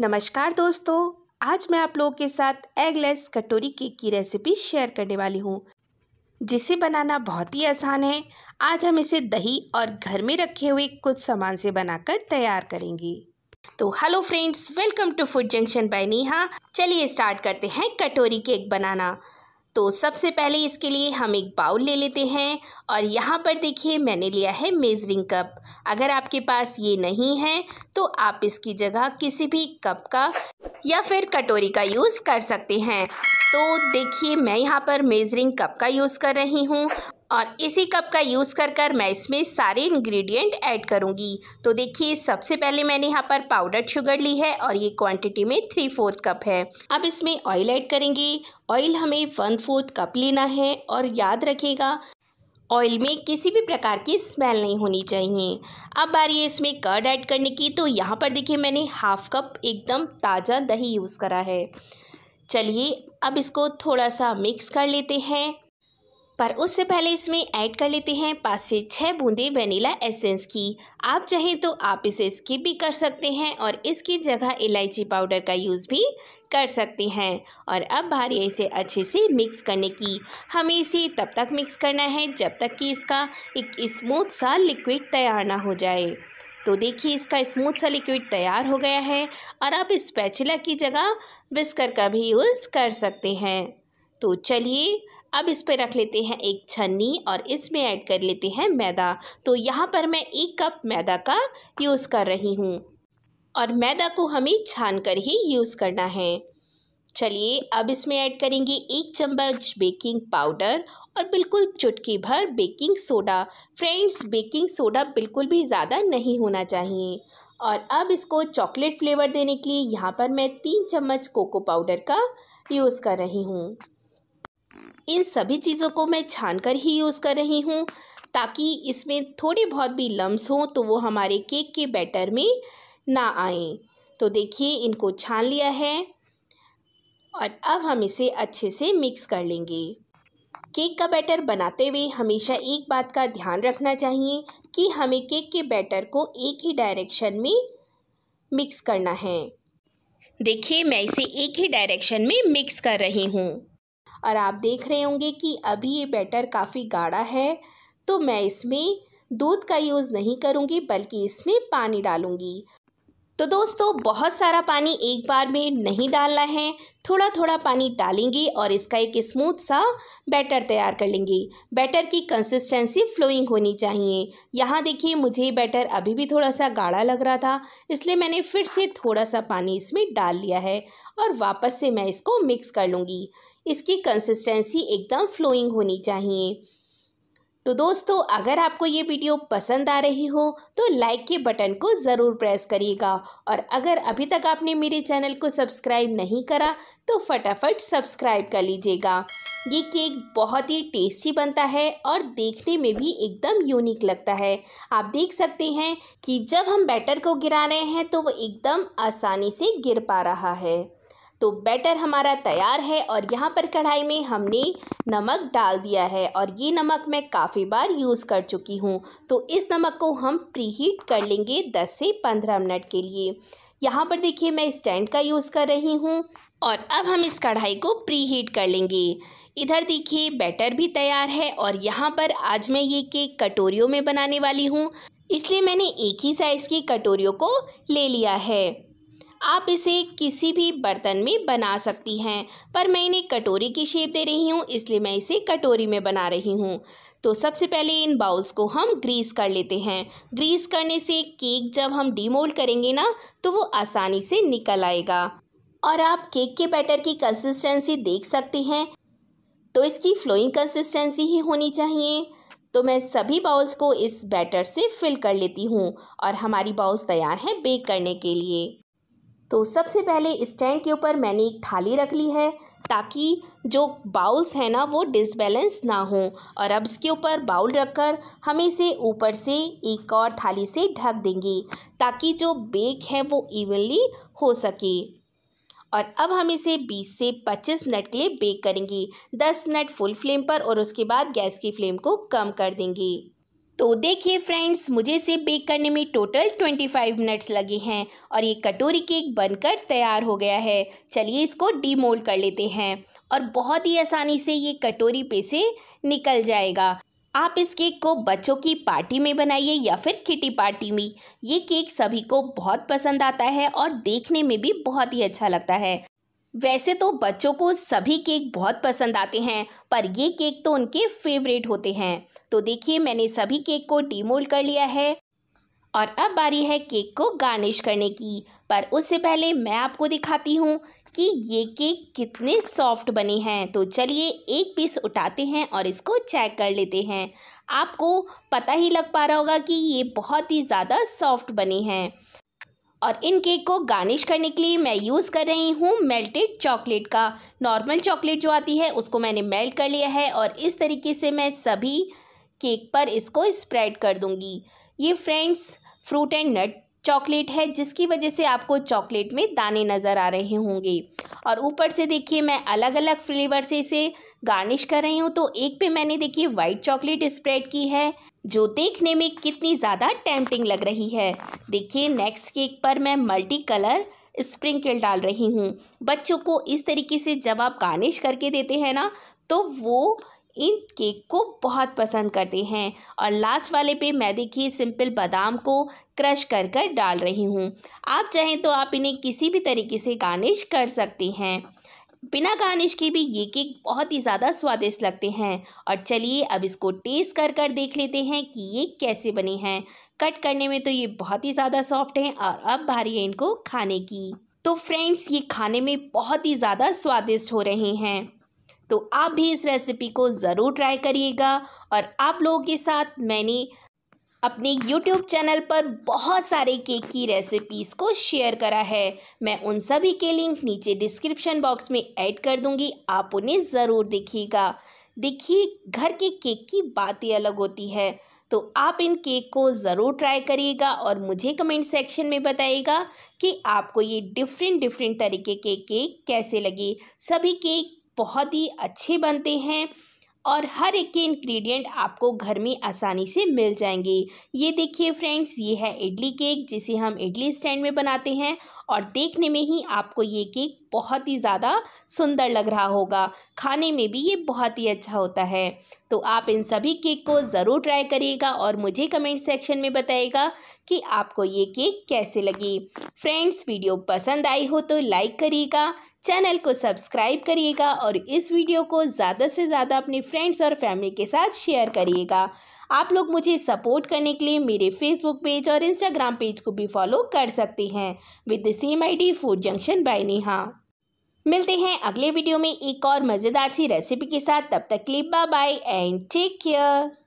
नमस्कार दोस्तों आज मैं आप लोगों के साथ एगलेस कटोरी केक की रेसिपी शेयर करने वाली हूँ जिसे बनाना बहुत ही आसान है आज हम इसे दही और घर में रखे हुए कुछ सामान से बनाकर तैयार करेंगे तो hello friends welcome to food junction by Neha चलिए स्टार्ट करते हैं कटोरी केक बनाना तो सबसे पहले इसके लिए हम एक बाउल ले लेते हैं और यहाँ पर देखिए मैंने लिया है मेज़रिंग कप अगर आपके पास ये नहीं है तो आप इसकी जगह किसी भी कप का या फिर कटोरी का यूज़ कर सकते हैं तो देखिए मैं यहाँ पर मेज़रिंग कप का यूज़ कर रही हूँ और इसी कप का यूज़ कर कर मैं इसमें सारे इंग्रेडिएंट ऐड करूँगी तो देखिए सबसे पहले मैंने यहाँ पर पाउडर शुगर ली है और ये क्वांटिटी में थ्री फोर्थ कप है अब इसमें ऑयल ऐड करेंगे ऑयल हमें वन फोर्थ कप लेना है और याद रखिएगा ऑयल में किसी भी प्रकार की स्मेल नहीं होनी चाहिए अब बारी है इसमें कर्ड ऐड करने की तो यहाँ पर देखिए मैंने हाफ कप एकदम ताज़ा दही यूज़ करा है चलिए अब इसको थोड़ा सा मिक्स कर लेते हैं पर उससे पहले इसमें ऐड कर लेते हैं पाँच से छः बूंदे वनीला एसेंस की आप चाहें तो आप इसे स्किप भी कर सकते हैं और इसकी जगह इलायची पाउडर का यूज़ भी कर सकते हैं और अब बारी इसे अच्छे से मिक्स करने की हमें इसे तब तक मिक्स करना है जब तक कि इसका एक स्मूथ सा लिक्विड तैयार ना हो जाए तो देखिए इसका स्मूथ सा लिक्विड तैयार हो गया है और आप स्पैचुला की जगह विस्कर का भी यूज़ कर सकते हैं तो चलिए अब इस पर रख लेते हैं एक छन्नी और इसमें ऐड कर लेते हैं मैदा तो यहाँ पर मैं एक कप मैदा का यूज़ कर रही हूँ और मैदा को हमें छान कर ही यूज़ करना है चलिए अब इसमें ऐड करेंगे एक चम्मच बेकिंग पाउडर और बिल्कुल चुटकी भर baking soda friends baking soda बिल्कुल भी ज़्यादा नहीं होना चाहिए और अब इसको चॉकलेट फ्लेवर देने के लिए यहाँ पर मैं तीन चम्मच कोको पाउडर का यूज़ कर रही हूँ इन सभी चीज़ों को मैं छान कर ही यूज़ कर रही हूँ ताकि इसमें थोड़े बहुत भी लम्स हों तो वो हमारे केक के बैटर में ना आए तो देखिए इनको छान लिया है और अब हम इसे अच्छे से मिक्स कर लेंगे केक का बैटर बनाते हुए हमेशा एक बात का ध्यान रखना चाहिए कि हमें केक के बैटर को एक ही डायरेक्शन में मिक्स करना है देखिए मैं इसे एक ही डायरेक्शन में मिक्स कर रही हूँ और आप देख रहे होंगे कि अभी ये बैटर काफ़ी गाढ़ा है तो मैं इसमें दूध का यूज़ नहीं करूँगी बल्कि इसमें पानी डालूँगी तो दोस्तों बहुत सारा पानी एक बार में नहीं डालना है थोड़ा थोड़ा पानी डालेंगे और इसका एक स्मूथ सा बैटर तैयार कर लेंगे बैटर की कंसिस्टेंसी फ्लोइंग होनी चाहिए यहाँ देखिए मुझे बैटर अभी भी थोड़ा सा गाढ़ा लग रहा था इसलिए मैंने फिर से थोड़ा सा पानी इसमें डाल लिया है और वापस से मैं इसको मिक्स कर लूँगी इसकी कंसिस्टेंसी एकदम फ्लोइंग होनी चाहिए तो दोस्तों अगर आपको ये वीडियो पसंद आ रही हो तो लाइक के बटन को ज़रूर प्रेस करिएगा और अगर अभी तक आपने मेरे चैनल को सब्सक्राइब नहीं करा तो फटाफट सब्सक्राइब कर लीजिएगा ये केक बहुत ही टेस्टी बनता है और देखने में भी एकदम यूनिक लगता है आप देख सकते हैं कि जब हम बैटर को गिरा रहे हैं तो वो एकदम आसानी से गिर पा रहा है तो बैटर हमारा तैयार है और यहाँ पर कढ़ाई में हमने नमक डाल दिया है और ये नमक मैं काफ़ी बार यूज़ कर चुकी हूँ तो इस नमक को हम प्रीहीट कर लेंगे दस से पंद्रह मिनट के लिए यहाँ पर देखिए मैं स्टैंड का यूज़ कर रही हूँ और अब हम इस कढ़ाई को प्री हीट कर लेंगे इधर देखिए बैटर भी तैयार है और यहाँ पर आज मैं ये केक कटोरियों में बनाने वाली हूँ इसलिए मैंने एक ही साइज़ की कटोरियों को ले लिया है आप इसे किसी भी बर्तन में बना सकती हैं पर मैं इन्हें कटोरी की शेप दे रही हूँ इसलिए मैं इसे कटोरी में बना रही हूँ तो सबसे पहले इन बाउल्स को हम ग्रीस कर लेते हैं ग्रीस करने से केक जब हम डीमोल्ड करेंगे ना तो वो आसानी से निकल आएगा और आप केक के बैटर की कंसिस्टेंसी देख सकते हैं तो इसकी फ्लोइंग कंसिस्टेंसी ही होनी चाहिए तो मैं सभी बाउल्स को इस बैटर से फिल कर लेती हूँ और हमारी बाउल्स तैयार हैं बेक करने के लिए तो सबसे पहले स्टैंड के ऊपर मैंने एक थाली रख ली है ताकि जो बाउल्स हैं ना वो डिसबैलेंस ना हो और अब इसके ऊपर बाउल रखकर हम इसे ऊपर से एक और थाली से ढक देंगे ताकि जो बेक है वो इवनली हो सके और अब हम इसे 20 से 25 मिनट के लिए बेक करेंगे 10 मिनट फुल फ्लेम पर और उसके बाद गैस की फ्लेम को कम कर देंगे तो देखिए फ्रेंड्स मुझे इसे बेक करने में टोटल 25 मिनट्स लगे हैं और ये कटोरी केक बनकर तैयार हो गया है चलिए इसको डीमोल्ड कर लेते हैं और बहुत ही आसानी से ये कटोरी पे से निकल जाएगा आप इस केक को बच्चों की पार्टी में बनाइए या फिर किटी पार्टी में ये केक सभी को बहुत पसंद आता है और देखने में भी बहुत ही अच्छा लगता है वैसे तो बच्चों को सभी केक बहुत पसंद आते हैं पर ये केक तो उनके फेवरेट होते हैं तो देखिए मैंने सभी केक को डीमोल्ड कर लिया है और अब बारी है केक को गार्निश करने की पर उससे पहले मैं आपको दिखाती हूँ कि ये केक कितने सॉफ्ट बने हैं तो चलिए एक पीस उठाते हैं और इसको चेक कर लेते हैं आपको पता ही लग पा रहा होगा कि ये बहुत ही ज़्यादा सॉफ्ट बने हैं और इन केक को गार्निश करने के लिए मैं यूज़ कर रही हूँ मेल्टेड चॉकलेट का नॉर्मल चॉकलेट जो आती है उसको मैंने मेल्ट कर लिया है और इस तरीके से मैं सभी केक पर इसको स्प्रेड कर दूँगी ये friends fruit and nut chocolate है जिसकी वजह से आपको चॉकलेट में दाने नज़र आ रहे होंगे और ऊपर से देखिए मैं अलग अलग फ्लेवर से इसे गार्निश कर रही हूँ तो एक पे मैंने देखिए वाइट चॉकलेट स्प्रेड की है जो देखने में कितनी ज़्यादा टेम्पटिंग लग रही है देखिए नेक्स्ट केक पर मैं मल्टी कलर स्प्रिंकल डाल रही हूँ बच्चों को इस तरीके से जब आप गार्निश करके देते हैं ना तो वो इन केक को बहुत पसंद करते हैं और लास्ट वाले पे मैं देखिए सिंपल बादाम को क्रश कर कर डाल रही हूँ आप चाहें तो आप इन्हें किसी भी तरीके से गार्निश कर सकते हैं बिना गार्निश के भी ये केक बहुत ही ज़्यादा स्वादिष्ट लगते हैं और चलिए अब इसको टेस्ट कर कर देख लेते हैं कि ये कैसे बने हैं कट करने में तो ये बहुत ही ज़्यादा सॉफ्ट हैं और अब भारी है इनको खाने की तो फ्रेंड्स ये खाने में बहुत ही ज़्यादा स्वादिष्ट हो रहे हैं तो आप भी इस रेसिपी को ज़रूर ट्राई करिएगा और आप लोगों के साथ मैंने अपने YouTube चैनल पर बहुत सारे केक की रेसिपीज़ को शेयर करा है मैं उन सभी के लिंक नीचे डिस्क्रिप्शन बॉक्स में ऐड कर दूंगी आप उन्हें ज़रूर देखिएगा देखिए घर के केक की बात ही अलग होती है तो आप इन केक को ज़रूर ट्राई करिएगा और मुझे कमेंट सेक्शन में बताइएगा कि आपको ये डिफरेंट डिफरेंट तरीके के केक कैसे लगे सभी केक बहुत ही अच्छे बनते हैं और हर एक के इंग्रेडिएंट आपको घर में आसानी से मिल जाएंगे ये देखिए फ्रेंड्स ये है इडली केक जिसे हम इडली स्टैंड में बनाते हैं और देखने में ही आपको ये केक बहुत ही ज़्यादा सुंदर लग रहा होगा खाने में भी ये बहुत ही अच्छा होता है तो आप इन सभी केक को ज़रूर ट्राई करिएगा और मुझे कमेंट सेक्शन में बताइएगा कि आपको ये केक कैसे लगे फ्रेंड्स वीडियो पसंद आई हो तो लाइक करिएगा चैनल को सब्सक्राइब करिएगा और इस वीडियो को ज़्यादा से ज़्यादा अपने फ्रेंड्स और फैमिली के साथ शेयर करिएगा आप लोग मुझे सपोर्ट करने के लिए मेरे फेसबुक पेज और इंस्टाग्राम पेज को भी फॉलो कर सकते हैं with the same I D food junction by Neha मिलते हैं अगले वीडियो में एक और मज़ेदार सी रेसिपी के साथ तब तक क्लिप बाय एंड टेक केयर